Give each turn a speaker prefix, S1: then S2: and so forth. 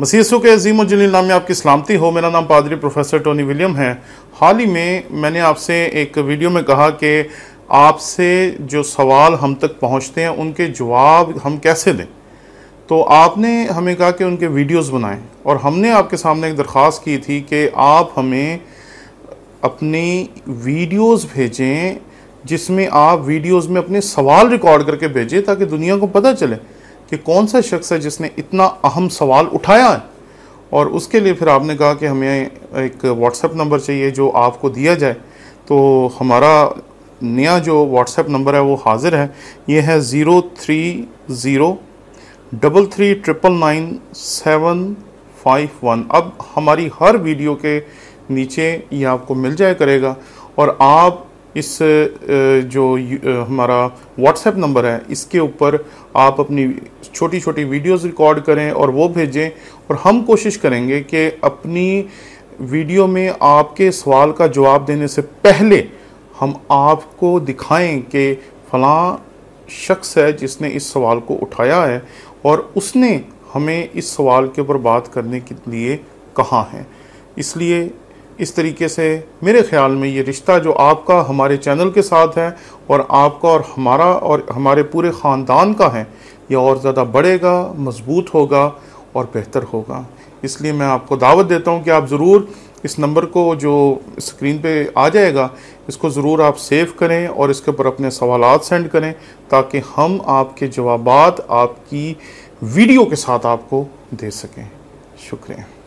S1: मसीसों के अजीम नाम में आपकी सलामती हो मेरा नाम पादरी प्रोफेसर टोनी विलियम है हाल ही में मैंने आपसे एक वीडियो में कहा कि आपसे जो सवाल हम तक पहुंचते हैं उनके जवाब हम कैसे दें तो आपने हमें कहा कि उनके वीडियोस बनाएं और हमने आपके सामने एक दरख्वास्त की थी कि आप हमें अपनी वीडियोस भेजें जिसमें आप वीडियोस में अपने सवाल रिकॉर्ड करके भेजें ताकि दुनिया को पता चले कि कौन सा शख्स है जिसने इतना अहम सवाल उठाया है और उसके लिए फिर आपने कहा कि हमें एक व्हाट्सएप नंबर चाहिए जो आपको दिया जाए तो हमारा नया जो व्हाट्सएप नंबर है वो हाजिर है ये है zero three zero double three triple nine seven five one अब हमारी हर वीडियो के नीचे ये आपको मिल जाया करेगा और आप इस जो हमारा व्हाट्सएप नंबर है इसके ऊपर आप अपनी छोटी छोटी वीडियोस रिकॉर्ड करें और वो भेजें और हम कोशिश करेंगे कि अपनी वीडियो में आपके सवाल का जवाब देने से पहले हम आपको दिखाएं कि फलां शख्स है जिसने इस सवाल को उठाया है और उसने हमें इस सवाल के ऊपर बात करने के लिए कहा है इसलिए इस तरीके से मेरे ख्याल में ये रिश्ता जो आपका हमारे चैनल के साथ है और आपका और हमारा और हमारे पूरे ख़ानदान का है ये और ज़्यादा बढ़ेगा मज़बूत होगा और बेहतर होगा इसलिए मैं आपको दावत देता हूँ कि आप ज़रूर इस नंबर को जो स्क्रीन पे आ जाएगा इसको ज़रूर आप सेव करें और इसके ऊपर अपने सवाल सेंड करें ताकि हम आपके जवाब आपकी वीडियो के साथ आपको दे सकें शुक्रिया